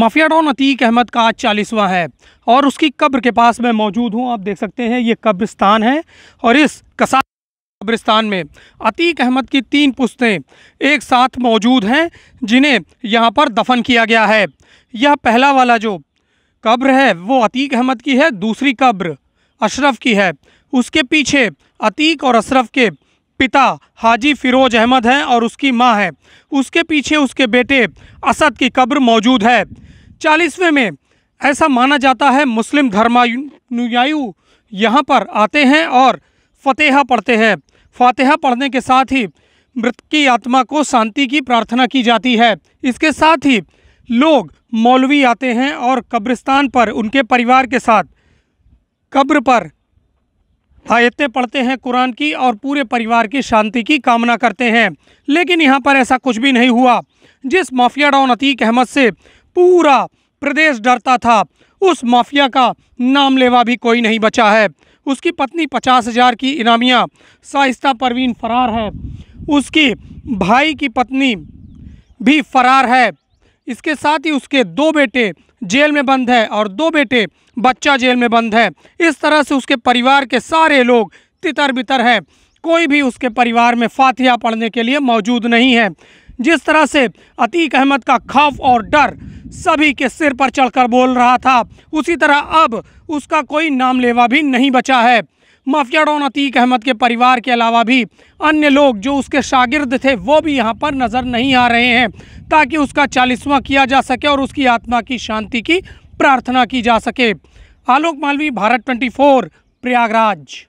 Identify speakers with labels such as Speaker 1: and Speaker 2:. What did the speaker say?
Speaker 1: mafia don Atiq Ahmad का आज चालीसवां है और उसकी कब्र के पास मैं मौजूद हूँ आप देख सकते हैं ये कब्रिस्तान है और इस कसा कब्रिस्तान में अतीक अहमद की तीन पुस्तें एक साथ मौजूद हैं जिन्हें यहाँ पर दफन किया गया है यह पहला वाला जो कब्र है वो अतीक अहमद की है दूसरी कब्र अशरफ की है उसके पीछे अतीक और अशरफ के पिता हाजी फिरोज अहमद हैं और उसकी माँ है उसके पीछे उसके बेटे असद की कब्र मौजूद है चालीसवें में ऐसा माना जाता है मुस्लिम धर्मानुयायी यहाँ पर आते हैं और फतेहा पढ़ते हैं फतेहा पढ़ने के साथ ही मृत की आत्मा को शांति की प्रार्थना की जाती है इसके साथ ही लोग मौलवी आते हैं और कब्रिस्तान पर उनके परिवार के साथ कब्र पर आयतें पढ़ते हैं कुरान की और पूरे परिवार की शांति की कामना करते हैं लेकिन यहाँ पर ऐसा कुछ भी नहीं हुआ जिस माफिया डॉन अतीक अहमद से पूरा प्रदेश डरता था उस माफिया का नाम लेवा भी कोई नहीं बचा है उसकी पत्नी पचास हज़ार की इनामिया साइस्ता परवीन फरार है उसकी भाई की पत्नी भी फरार है इसके साथ ही उसके दो बेटे जेल में बंद है और दो बेटे बच्चा जेल में बंद है इस तरह से उसके परिवार के सारे लोग तितर बितर है कोई भी उसके परिवार में फातिहा पढ़ने के लिए मौजूद नहीं है जिस तरह से अतीक अहमद का खौफ और डर सभी के सिर पर चढ़कर बोल रहा था उसी तरह अब उसका कोई नाम लेवा भी नहीं बचा है माफिया डॉन अतीक अहमद के परिवार के अलावा भी अन्य लोग जो उसके शागिर्द थे वो भी यहाँ पर नज़र नहीं आ रहे हैं ताकि उसका चालीसवां किया जा सके और उसकी आत्मा की शांति की प्रार्थना की जा सके आलोक मालवी भारत 24 प्रयागराज